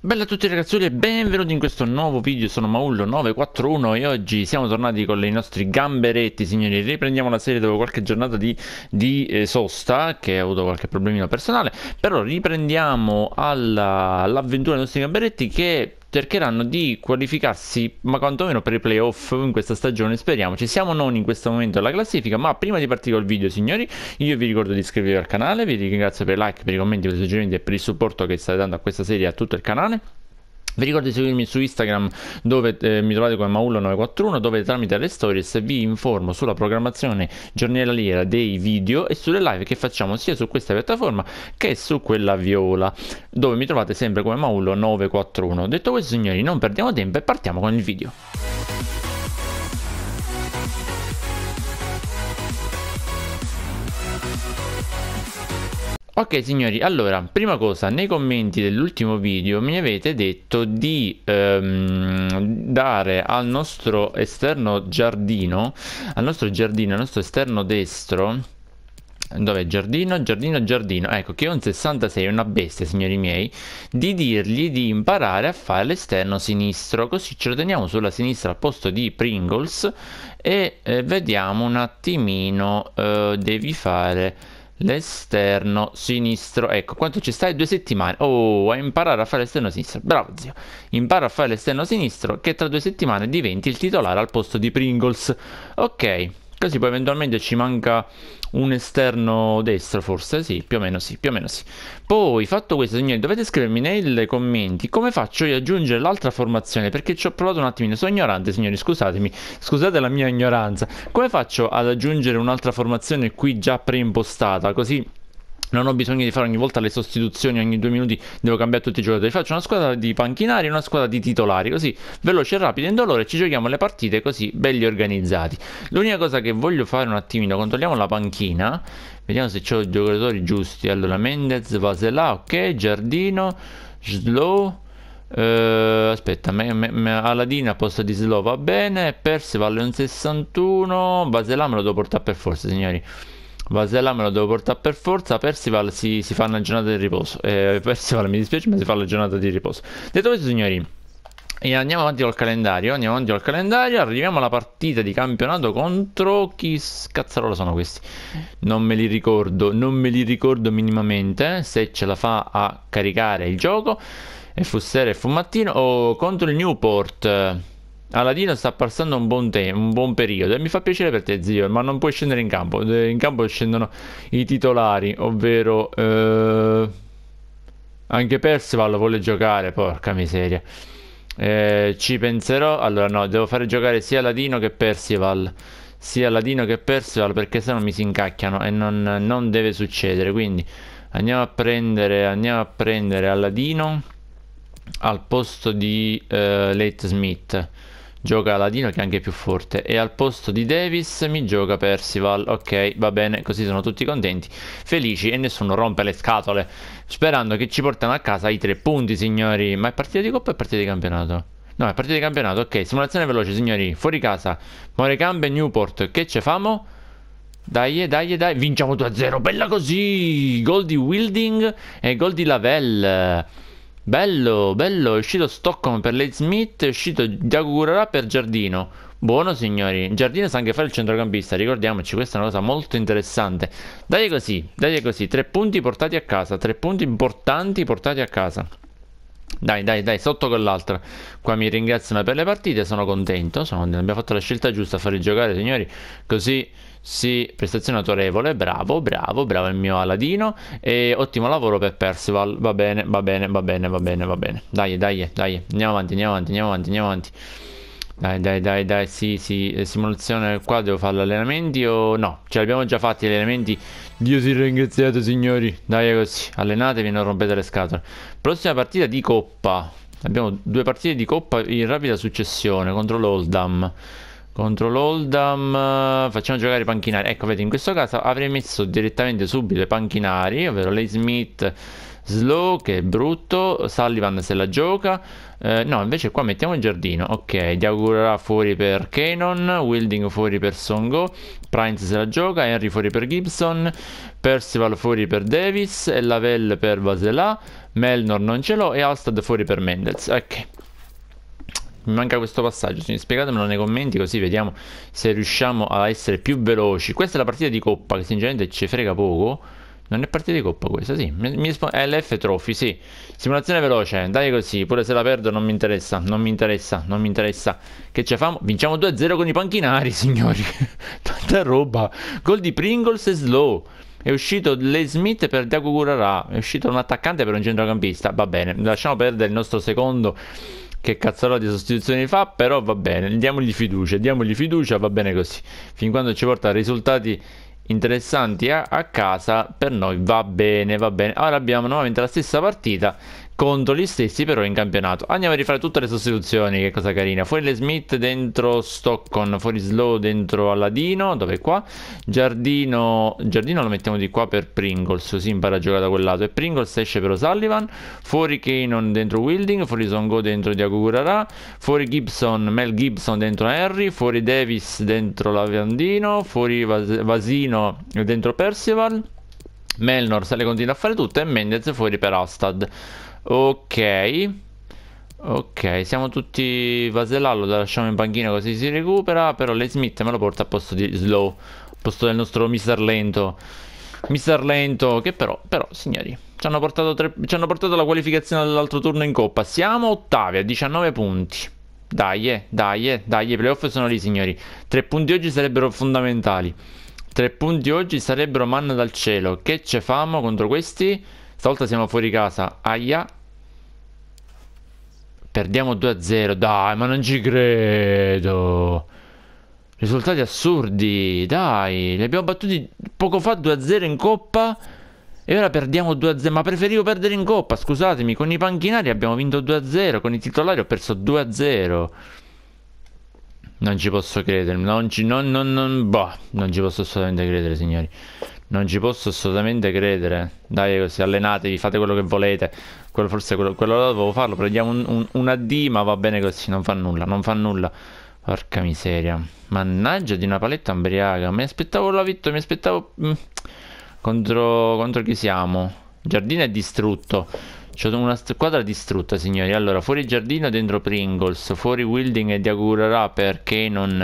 Bella a tutti ragazzuoli e benvenuti in questo nuovo video, sono Maullo941 e oggi siamo tornati con i nostri gamberetti signori Riprendiamo la serie dopo qualche giornata di, di eh, sosta che ho avuto qualche problemino personale Però riprendiamo all'avventura all dei nostri gamberetti che cercheranno di qualificarsi, ma quantomeno per i playoff in questa stagione, speriamo. Ci siamo non in questo momento alla classifica, ma prima di partire col video, signori, io vi ricordo di iscrivervi al canale, vi ringrazio per i like, per i commenti, per i suggerimenti e per il supporto che state dando a questa serie e a tutto il canale. Vi ricordo di seguirmi su Instagram dove eh, mi trovate come Maullo941 dove tramite le stories vi informo sulla programmazione giornaliera dei video e sulle live che facciamo sia su questa piattaforma che su quella viola dove mi trovate sempre come Maullo941. Detto questo signori non perdiamo tempo e partiamo con il video. Ok signori, allora, prima cosa, nei commenti dell'ultimo video mi avete detto di ehm, dare al nostro esterno giardino, al nostro giardino, al nostro esterno destro, dov'è giardino, giardino, giardino, ecco che è un 66, è una bestia signori miei, di dirgli di imparare a fare l'esterno sinistro, così ce lo teniamo sulla sinistra al posto di Pringles e eh, vediamo un attimino, eh, devi fare... L'esterno sinistro. Ecco, quanto ci stai? Due settimane. Oh, a imparare a fare l'esterno sinistro. Bravo zio. Impara a fare l'esterno sinistro che tra due settimane diventi il titolare al posto di Pringles. Ok. Così poi eventualmente ci manca un esterno destro, forse sì, più o meno sì, più o meno sì. Poi, fatto questo, signori, dovete scrivermi nei commenti come faccio io aggiungere l'altra formazione, perché ci ho provato un attimino, sono ignorante, signori, scusatemi, scusate la mia ignoranza. Come faccio ad aggiungere un'altra formazione qui già preimpostata, così non ho bisogno di fare ogni volta le sostituzioni, ogni due minuti devo cambiare tutti i giocatori. Faccio una squadra di panchinari e una squadra di titolari, così veloce, rapido e indolore ci giochiamo le partite così belli organizzati. L'unica cosa che voglio fare un attimino, controlliamo la panchina, vediamo se ho i giocatori giusti. Allora, Mendez, Vasela, ok, Giardino, Slow... Uh, aspetta, me, me, me, Aladina a posto di Slow va bene. Perse vale un 61. Vasela me lo devo portare per forza, signori. Vasella me lo devo portare per forza. Percival si, si fa una giornata di riposo. Eh, Percival mi dispiace, ma si fa la giornata di riposo. Detto questo, signori. E andiamo avanti col calendario. Andiamo avanti col calendario. Arriviamo alla partita di campionato contro chi scazzarola sono questi. Non me li ricordo. Non me li ricordo minimamente. Eh, se ce la fa a caricare il gioco. E fu sera e fu mattino. O contro il Newport. Aladino sta passando un buon, te- un buon periodo e mi fa piacere per te zio, ma non puoi scendere in campo. In campo scendono i titolari, ovvero... Eh... Anche Percival vuole giocare, porca miseria. Eh, ci penserò. Allora, no, devo fare giocare sia Aladino che Percival. Sia Aladino che Percival perché sennò mi si incacchiano e non, non deve succedere. Quindi andiamo a prendere, andiamo a prendere Aladino al posto di eh, Late Smith gioca Ladino che è anche più forte e al posto di Davis mi gioca Percival ok va bene così sono tutti contenti felici e nessuno rompe le scatole sperando che ci portano a casa i tre punti signori ma è partita di coppa o è partita di campionato? no è partita di campionato ok simulazione veloce signori fuori casa Morecambe Newport che ce famo? Dai, eh, dai, eh, dai, vinciamo 2-0, bella così! Gol di Wilding e gol di Lavelle. Bello, bello, è uscito Stockholm per Late Smith, è uscito Diagurara per Giardino. Buono signori, Giardino sa anche fare il centrocampista, ricordiamoci, questa è una cosa molto interessante. Dai così, dai così, tre punti portati a casa, tre punti importanti portati a casa. Dai, dai, dai, sotto con l'altra. Qua mi ringraziano per le partite, sono contento, sono contento. abbiamo fatto la scelta giusta a farli giocare, signori, così... Sì, prestazione autorevole, bravo, bravo, bravo il mio Aladino e ottimo lavoro per Percival, va bene, va bene, va bene, va bene, va bene. Dai, dai, dai, andiamo avanti, andiamo avanti, andiamo avanti, andiamo avanti. Dai, dai, dai, dai, sì, sì, eh, simulazione qua devo fare gli allenamenti o no? Ce l'abbiamo già fatti gli allenamenti. Dio si ringraziato, signori. Dai, così, allenatevi, non rompete le scatole. Prossima partita di coppa. Abbiamo due partite di coppa in rapida successione contro l'Oldham. Contro l'Oldham eh, facciamo giocare i panchinari. Ecco, vedi in questo caso avrei messo direttamente subito i panchinari, ovvero lei Smith, Slow, che è brutto, Sullivan se la gioca. Eh, no, invece qua mettiamo il giardino. Ok, Diagurerà fuori per Canon, Wilding fuori per Songo, Prince se la gioca, Henry fuori per Gibson, Percival fuori per Davis, Lavelle per Vasela, Melnor non ce l'ho e Alstad fuori per Mendels. Ok mi manca questo passaggio, quindi spiegatemelo nei commenti così vediamo se riusciamo a essere più veloci. Questa è la partita di coppa che sinceramente ci frega poco. Non è partita di coppa questa, sì. Mi, mi l'F Trophy, sì. Simulazione veloce, dai così, pure se la perdo non mi interessa, non mi interessa, non mi interessa. Che ci facciamo? Vinciamo 2-0 con i panchinari, signori. Tanta roba. Gol di Pringles e Slow. È uscito Le Smith per Diago Gurara. È uscito un attaccante per un centrocampista. Va bene, lasciamo perdere il nostro secondo che cazzarola di sostituzioni fa, però va bene, diamogli fiducia, diamogli fiducia, va bene così. Fin quando ci porta risultati interessanti a, a casa, per noi va bene, va bene. Ora abbiamo nuovamente la stessa partita contro gli stessi però in campionato. Andiamo a rifare tutte le sostituzioni, che cosa carina. Fuori le Smith dentro Stockton, fuori Slow dentro Aladino, dove qua? Giardino, Giardino lo mettiamo di qua per Pringles, si impara a giocare da quel lato. E Pringles esce per O'Sullivan, fuori Kanon dentro Wilding, fuori Songo dentro Diagurara, fuori Gibson, Mel Gibson dentro harry fuori Davis dentro Lavandino, fuori Vas Vasino dentro Percival. Melnor se le continua a fare tutte e Mendez fuori per Astad. Ok. Ok, siamo tutti Vasellallo, la lasciamo in panchina così si recupera, però le Smith me lo porta a posto di Slow, a posto del nostro Mister Lento. Mister Lento, che però, però, signori, ci hanno portato, tre, ci hanno portato la qualificazione dell'altro turno in coppa. Siamo ottavi a 19 punti. Dai, eh, dai, eh, dai, i playoff sono lì, signori. Tre punti oggi sarebbero fondamentali. Tre punti oggi sarebbero manna dal cielo. Che ce famo contro questi? Stavolta siamo fuori casa. Aia, Perdiamo 2-0. Dai, ma non ci credo. Risultati assurdi. Dai, li abbiamo battuti poco fa 2-0 in coppa. E ora perdiamo 2-0. Ma preferivo perdere in coppa, scusatemi. Con i panchinari abbiamo vinto 2-0. Con i titolari ho perso 2-0. Non ci posso credere. Non ci, non, non, non, boh, non ci posso assolutamente credere, signori. Non ci posso assolutamente credere. Dai, così allenatevi, fate quello che volete. Quello forse quello, quello dovevo farlo. Prendiamo un, un, una D, ma va bene così. Non fa nulla, non fa nulla. Porca miseria. Mannaggia di una paletta ambriaca Mi aspettavo la vittoria, mi aspettavo... Mm, contro, contro chi siamo? Giardino è distrutto. C'è una squadra distrutta, signori. Allora, fuori Giardino, dentro Pringles. Fuori Wilding e Diagurerà per Canon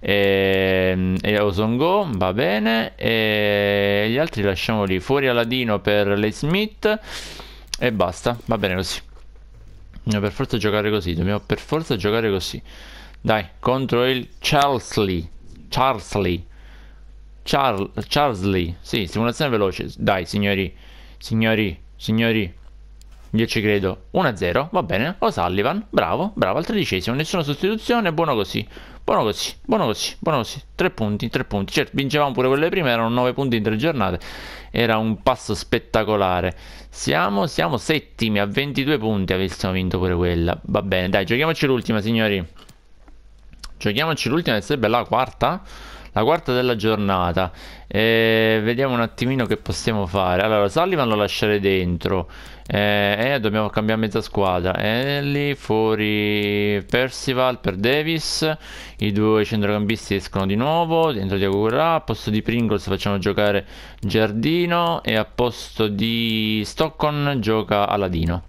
e, ehm, e Osongo. Va bene. E gli altri lasciamo lì. Fuori Aladino per Le Smith. E basta. Va bene così. Dobbiamo per forza giocare così. Dobbiamo per forza giocare così. Dai, contro il Charlesley. Charlesley. Charles Charlesley. Sì, simulazione veloce. Dai, signori. Signori. Signori. Io ci credo. 1-0, va bene. O'Sullivan, bravo, bravo, al tredicesimo, nessuna sostituzione, buono così. Buono così, buono così, buono così. Tre punti, tre punti. Certo, vincevamo pure quelle prime, erano 9 punti in tre giornate. Era un passo spettacolare. Siamo, siamo settimi a 22 punti, avessimo vinto pure quella. Va bene, dai, giochiamoci l'ultima, signori. Giochiamoci l'ultima, che sarebbe la quarta. La quarta della giornata. Eh, vediamo un attimino che possiamo fare. Allora, Sullivan lo lasciare dentro. Eh, eh, dobbiamo cambiare mezza squadra. Ellie fuori Percival per Davis. I due centrocampisti escono di nuovo. Dentro di Agurà. A posto di Pringles facciamo giocare Giardino. E a posto di Stockton gioca Aladino.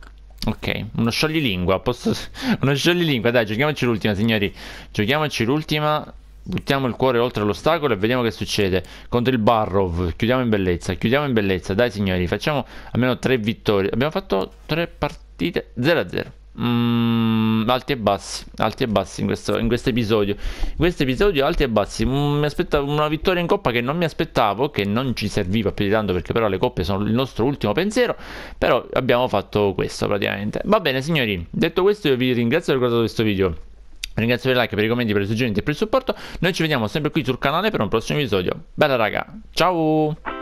Ok, uno scioglilingua, posso... uno scioglilingua, dai, giochiamoci l'ultima, signori. Giochiamoci l'ultima buttiamo il cuore oltre l'ostacolo e vediamo che succede. Contro il Barrov, chiudiamo in bellezza, chiudiamo in bellezza. Dai signori, facciamo almeno tre vittorie. Abbiamo fatto tre partite 0-0. Mm, alti e bassi, alti e bassi in questo in quest episodio. In questo episodio alti e bassi. Mm, mi aspettavo una vittoria in coppa che non mi aspettavo, che non ci serviva più di tanto perché però le coppe sono il nostro ultimo pensiero, però abbiamo fatto questo praticamente. Va bene signori, detto questo io vi ringrazio per aver guardato questo video. Ringrazio per il like, per i commenti, per i suggerimenti e per il supporto. Noi ci vediamo sempre qui sul canale per un prossimo episodio. Bella raga, ciao!